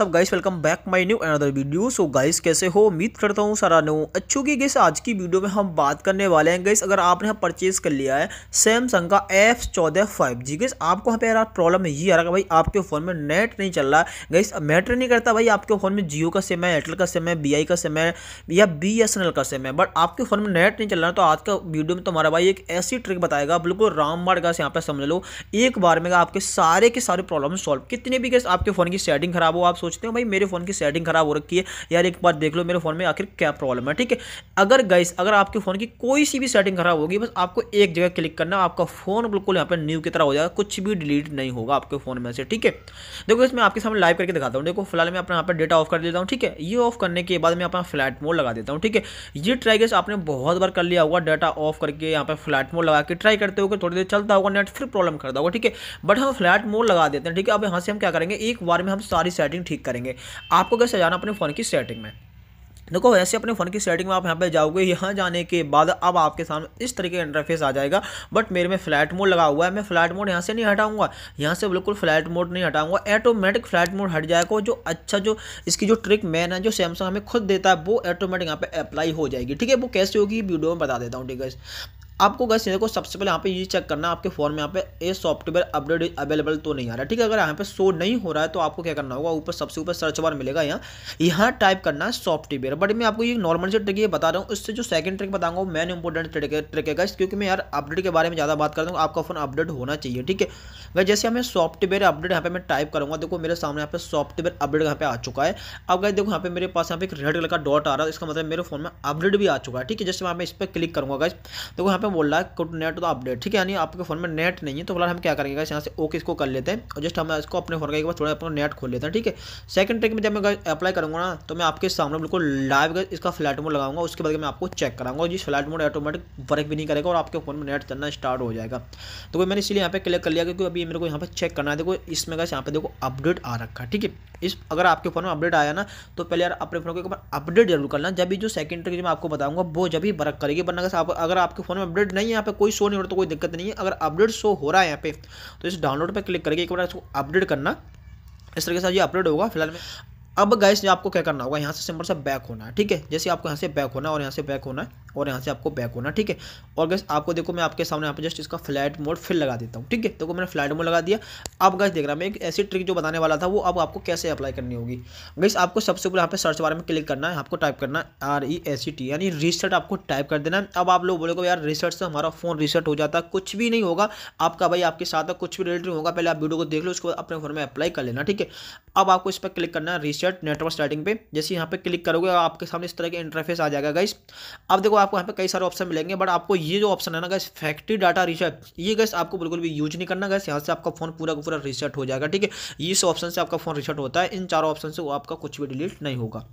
सब guys welcome back my new another video so guys कैसे हो उम्मीद करता हूँ सारा नो अच्छो की गैस आज की वीडियो में हम बात करने वाले हैं गैस अगर आपने यहाँ परचेज कर लिया है सैमसंग का एफ चौदह फाइव जी गैस आपको यहाँ पे यार प्रॉब्लम ये आ रहा है भाई आपके फ़ोन में नेट नहीं चल रहा है गैस मैटर नहीं करता भाई आपके फ़ोन में जियो का सिम है एयरटेल का सिम है बी का सिम है या बी का सिम है बट आपके फ़ोन में नेट नहीं चल रहा तो आज का वीडियो में तुम्हारा भाई एक ऐसी ट्रिक बताएगा बिल्कुल राम मार्ग से यहाँ पर समझ लो एक बार में आपके सारे के सारे प्रॉब्लम सॉल्व कितने भी गैस आपके फ़ोन की सेटिंग खराब हो आप सोचते हो भाई मेरे फ़ोन की सेटिंग खराब हो रखी है यार एक बार देख लो मेरे फ़ोन में आखिर क्या प्रॉब्लम है ठीक है अगर गैस अगर आपके फ़ोन की कोई सी भी सेटिंग खराब होगी बस आपको एक जगह क्लिक करना आपका फ़ोन बिल्कुल यहाँ पर न्यू की तरह हो जाएगा कुछ भी डिलीट नहीं होगा आपके फ़ोन में से ठीक है देखो इसमें आपके सामने लाइव करके दिखाता हूँ देखो फिलहाल मैं अपना यहाँ पर डेटा ऑफ कर देता हूँ ठीक है ये ऑफ करने के बाद मैं अपना फ्लैट मोड लगा देता हूँ ठीक है ये ट्राई गैस आपने बहुत बार कर लिया होगा डाटा ऑफ करके यहाँ पर फ्लैट मोड लगा के ट्राई करते हो थोड़ी देर चलता होगा नेट फिर प्रॉब्लम करता होगा ठीक है बट हम फ्लैट मोड लगा देते हैं ठीक है अब यहाँ से हम क्या करेंगे एक बार में हम सारी सेटिंग ठीक क्लिक करेंगे आपको कैसे जाना अपने फ़ोन की सेटिंग में देखो वैसे अपने फ़ोन की सेटिंग में आप यहाँ पे जाओगे यहाँ जाने के बाद अब आपके सामने इस तरीके का इंटरफेस आ जाएगा बट मेरे में फ्लैट मोड लगा हुआ है मैं फ्लैट मोड यहाँ से नहीं हटाऊंगा यहाँ से बिल्कुल फ्लैट मोड नहीं हटाऊंगा ऑटोमेटिक फ्लैट मोड हट जाएगा जो अच्छा जो इसकी जो ट्रिक मैन है जो सैमसंग हमें खुद देता है वो ऑटोमेटिक यहाँ पर अप्लाई हो जाएगी ठीक है वो कैसे होगी वीडियो में बता देता हूँ ठीक है आपको गैस देखो सबसे पहले यहाँ पे ये चेक करना आपके फ़ोन में यहाँ पे ये सॉफ्टवेयर अपडेट अवेलेबल तो नहीं आ रहा ठीक है अगर यहाँ पे शो नहीं हो रहा है तो आपको क्या करना होगा ऊपर सबसे ऊपर सर्च बार मिलेगा यहाँ यहाँ टाइप करना है सॉफ्टवेयर बट मैं आपको ये नॉर्मल से ट्रिक ये बता रहा हूँ इससे जो सेकंड ट्रिक बताऊंगा वो मेन इंपॉर्टेंट ट्रिक है ट्रिक है गैस क्योंकि मैं यार अपडेट के बारे में ज़्यादा बात करता हूँ आपका फ़ोन अपडेट होना चाहिए ठीक है वह जैसे हमें सॉफ्टवेयर अपडेट यहाँ पे मैं टाइप करूँगा देखो मेरे सामने यहाँ पे सॉफ्टवेयर अपडेट यहाँ पे आ चुका है अब गए देखो यहाँ पे मेरे पास यहाँ पे एक रेड कलर का डॉट आ रहा है इसका मतलब मेरे फोन में अपडेट भी आ चुका है ठीक है जैसे मैं इस पर क्लिक करूँगा गैस देखो यहाँ पे में बोल रहा है कुट नेट तो अपडेट ठीक है यानी आपके फोन में नेट नहीं है तो फिलहाल हम क्या करेंगे यहाँ से ओके इसको कर लेते हैं और जस्ट हम इसको अपने फोन का एक बार थोड़ा अपना नेट खोल लेते हैं ठीक है सेकंड ट्रिक में जब मैं अप्लाई करूँगा ना तो मैं आपके सामने बिल्कुल लाइव इसका फ्लैट मोड लगाऊंगा उसके बाद मैं आपको चेक कराऊंगा जिस फ्लैट मोड ऑटोमेटिक वर्क भी नहीं करेगा और आपके फोन में नेट चलना स्टार्ट हो जाएगा तो कोई मैंने इसलिए यहाँ पर क्लिक कर लिया क्योंकि अभी मेरे को यहाँ पर चेक करना है देखो इसमें कैसे यहाँ पर देखो अपडेट आ रखा है ठीक है इस अगर आपके फोन में अपडेट आया ना तो पहले यार अपने फोन को एक बार अपडेट जरूर करना जब भी जो सेकंड ट्रिक मैं आपको बताऊंगा वो जब भी वर्क करेगी वरना अगर आपके फोन में अपडेट अपडेट नहीं यहाँ पे कोई शो नहीं हो रहा तो कोई दिक्कत नहीं है अगर अपडेट शो हो रहा है यहाँ पे तो इस डाउनलोड पर क्लिक करके एक बार इसको अपडेट करना इस तरीके से ये अपडेट होगा फिलहाल में अब गैस आपको क्या करना होगा यहाँ से सिंपल सा बैक होना है ठीक है जैसे आपको यहाँ से बैक होना है और यहाँ से बैक होना है और यहाँ से आपको बैक होना ठीक है और गैस आपको देखो मैं आपके सामने यहाँ पर जस्ट इसका फ्लैट मोड फिर लगा देता हूँ ठीक है देखो मैंने फ्लैट मोड लगा दिया अब गैस देख रहा मैं एक ऐसी ट्रिक जो बताने वाला था वो अब आपको कैसे अप्लाई करनी होगी गैस आपको सबसे पहले यहाँ पे सर्च बारे में क्लिक करना है आपको टाइप करना है R E S C T यानी रिसेट आपको टाइप कर देना है अब आप लोग बोलोगे यार रिसेट से हमारा फ़ोन रिसेट हो जाता है कुछ भी नहीं होगा आपका भाई आपके साथ कुछ भी रिलेटेड होगा पहले आप वीडियो को देख लो उसके बाद अपने फ़ोन में अप्लाई कर लेना ठीक है अब आपको इस पर क्लिक करना है रिसर्ट नेटवर्क स्टार्टिंग पे जैसे यहाँ पे क्लिक करोगे आपके सामने इस तरह के इंटरफेस आ जाएगा गाइस अब देखो आपको यहाँ पे कई सारे ऑप्शन मिलेंगे बट आपको ये जो ऑप्शन है ना गैस फैक्ट्री डाटा रिसेट ये गैस आपको बिल्कुल भी यूज नहीं करना गैस यहाँ से आपका फोन पूरा का पूरा रिसेट हो जाएगा ठीक है इस ऑप्शन से आपका फोन रिसेट होता है इन चारों ऑप्शन से वो आपका कुछ भी डिलीट नहीं होगा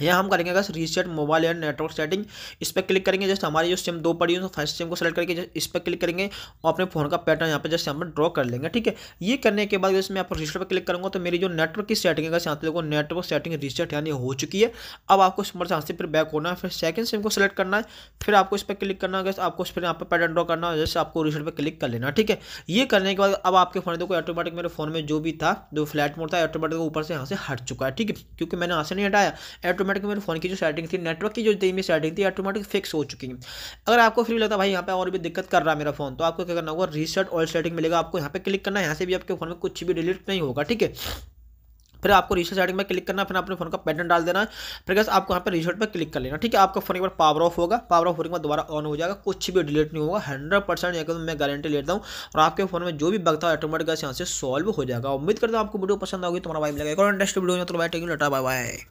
यहाँ हम करेंगे अगर reset mobile and network setting इस पर क्लिक करेंगे जैसे हमारी जो सिम दो पड़ी है तो फर्स्ट सिम को सेलेक्ट करके इस पर क्लिक करेंगे और अपने फोन का पैटर्न यहाँ पे जैसे हम ड्रॉ कर लेंगे ठीक है ये करने के बाद जैसे मैं आपको रीसेट पर क्लिक करूँगा तो मेरी जो नेटवर्क की सेटिंग है जैसे आप देखो नेटवर्क सेटिंग रीसेट यानी हो चुकी है अब आपको इस यहाँ से फिर बैक होना है फिर सेकंड सिम को सेलेक्ट करना है फिर आपको इस पर क्लिक करना है आपको फिर यहाँ पर पैटर्न ड्रॉ करना है जैसे आपको रीसेट पर क्लिक कर लेना ठीक है ये करने के बाद अब आपके फोन देखो ऑटोमेटिक मेरे फोन में जो भी था जो फ्लैट मोड था ऑटोमेटिक ऊपर से यहाँ से हट चुका है ठीक है क्योंकि मैंने यहाँ से नहीं हटाया ऑटोमेटिक मेरे फ़ोन की जो सेटिंग थी नेटवर्क की जो धीमी सेटिंग थी ऑटोमेटिक फिक्स हो चुकी है अगर आपको फिर लगता है भाई यहाँ पे और भी दिक्कत कर रहा है मेरा फ़ोन तो आपको क्या करना होगा रीसेट ऑल सेटिंग मिलेगा आपको यहाँ पे क्लिक करना है यहाँ से भी आपके फ़ोन में कुछ भी डिलीट नहीं होगा ठीक है फिर आपको रीसेट सेटिंग में क्लिक करना फिर अपने फोन का पैटर्न डाल देना फिर गैस आपको यहाँ पर रीसेट पर क्लिक कर लेना ठीक है आपका फोन एक बार पावर ऑफ होगा पावर ऑफ होने के बाद दोबारा ऑन हो जाएगा कुछ भी डिलीट नहीं होगा हंड्रेड परसेंट एकदम मैं गारंटी लेता हूँ और आपके फोन में जो भी बगता है ऑटोमेटिक यहाँ से सॉल्व हो जाएगा उम्मीद करता हूँ आपको वीडियो पसंद आगे तुम्हारा भाई लगेगा और इंटरेस्ट वीडियो तो बाय